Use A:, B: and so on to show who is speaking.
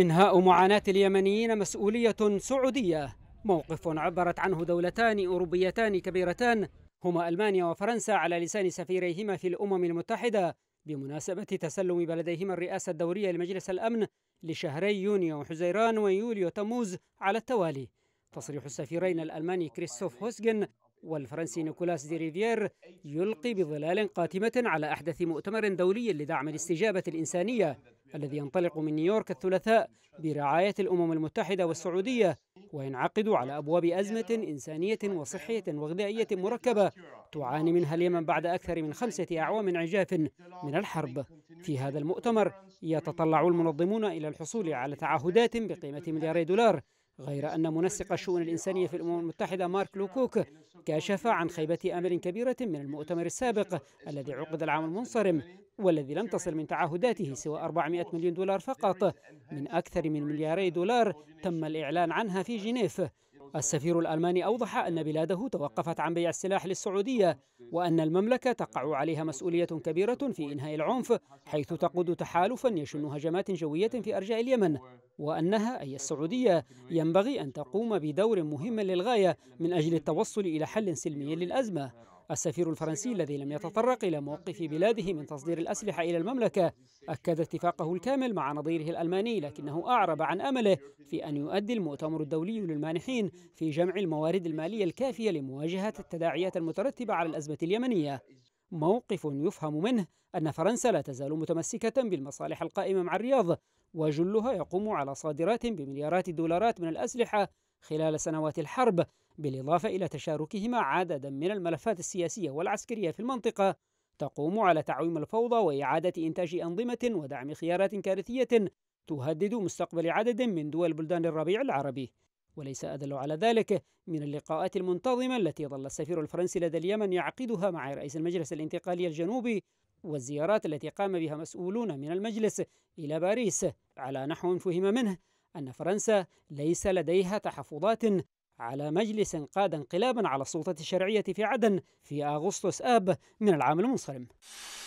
A: إنهاء معاناة اليمنيين مسؤولية سعودية موقف عبرت عنه دولتان أوروبيتان كبيرتان هما ألمانيا وفرنسا على لسان سفيريهما في الأمم المتحدة بمناسبة تسلم بلديهما الرئاسة الدورية لمجلس الأمن لشهري يونيو وحزيران ويوليو تموز على التوالي تصريح السفيرين الألماني كريستوف هوسجن والفرنسي نيكولاس دي ريفيير يلقي بظلال قاتمة على أحدث مؤتمر دولي لدعم الاستجابة الإنسانية الذي ينطلق من نيويورك الثلاثاء برعاية الأمم المتحدة والسعودية وينعقد على أبواب أزمة إنسانية وصحية وغذائية مركبة تعاني منها اليمن بعد أكثر من خمسة أعوام عجاف من الحرب في هذا المؤتمر يتطلع المنظمون إلى الحصول على تعهدات بقيمة ملياري دولار غير أن منسق الشؤون الإنسانية في الأمم المتحدة مارك لوكوك كشف عن خيبة أمل كبيرة من المؤتمر السابق الذي عقد العام المنصرم والذي لم تصل من تعهداته سوى 400 مليون دولار فقط من أكثر من ملياري دولار تم الإعلان عنها في جنيف السفير الألماني أوضح أن بلاده توقفت عن بيع السلاح للسعودية وأن المملكة تقع عليها مسؤولية كبيرة في إنهاء العنف حيث تقود تحالفا يشن هجمات جوية في أرجاء اليمن وأنها أي السعودية ينبغي أن تقوم بدور مهم للغاية من أجل التوصل إلى حل سلمي للأزمة السفير الفرنسي الذي لم يتطرق إلى موقف بلاده من تصدير الأسلحة إلى المملكة أكد اتفاقه الكامل مع نظيره الألماني لكنه أعرب عن أمله في أن يؤدي المؤتمر الدولي للمانحين في جمع الموارد المالية الكافية لمواجهة التداعيات المترتبة على الأزمة اليمنية موقف يفهم منه أن فرنسا لا تزال متمسكة بالمصالح القائمة مع الرياض وجلها يقوم على صادرات بمليارات الدولارات من الأسلحة خلال سنوات الحرب بالإضافة إلى تشاركهما عددا من الملفات السياسية والعسكرية في المنطقة تقوم على تعويم الفوضى وإعادة إنتاج أنظمة ودعم خيارات كارثية تهدد مستقبل عدد من دول بلدان الربيع العربي وليس أدل على ذلك من اللقاءات المنتظمة التي ظل السفير الفرنسي لدى اليمن يعقدها مع رئيس المجلس الانتقالي الجنوبي والزيارات التي قام بها مسؤولون من المجلس إلى باريس على نحو فهم منه أن فرنسا ليس لديها تحفظات على مجلس قاد انقلابا على السلطة الشرعية في عدن في أغسطس آب من العام المنصرم